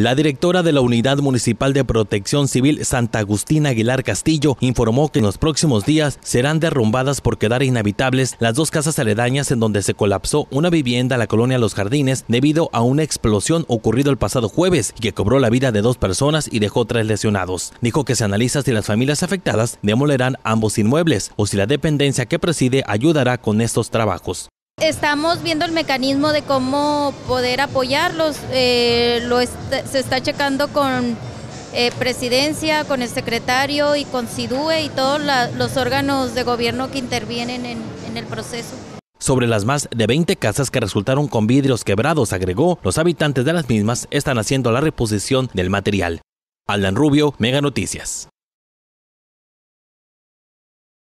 La directora de la Unidad Municipal de Protección Civil Santa Agustina Aguilar Castillo informó que en los próximos días serán derrumbadas por quedar inhabitables las dos casas aledañas en donde se colapsó una vivienda en la colonia Los Jardines debido a una explosión ocurrida el pasado jueves y que cobró la vida de dos personas y dejó tres lesionados. Dijo que se analiza si las familias afectadas demolerán ambos inmuebles o si la dependencia que preside ayudará con estos trabajos. Estamos viendo el mecanismo de cómo poder apoyarlos. Eh, se está checando con eh, presidencia, con el secretario y con SIDUE y todos los órganos de gobierno que intervienen en, el proceso. Sobre las más de 20 casas que resultaron con vidrios quebrados, agregó, los habitantes de las mismas están haciendo la reposición del material. Alan Rubio, Mega Noticias.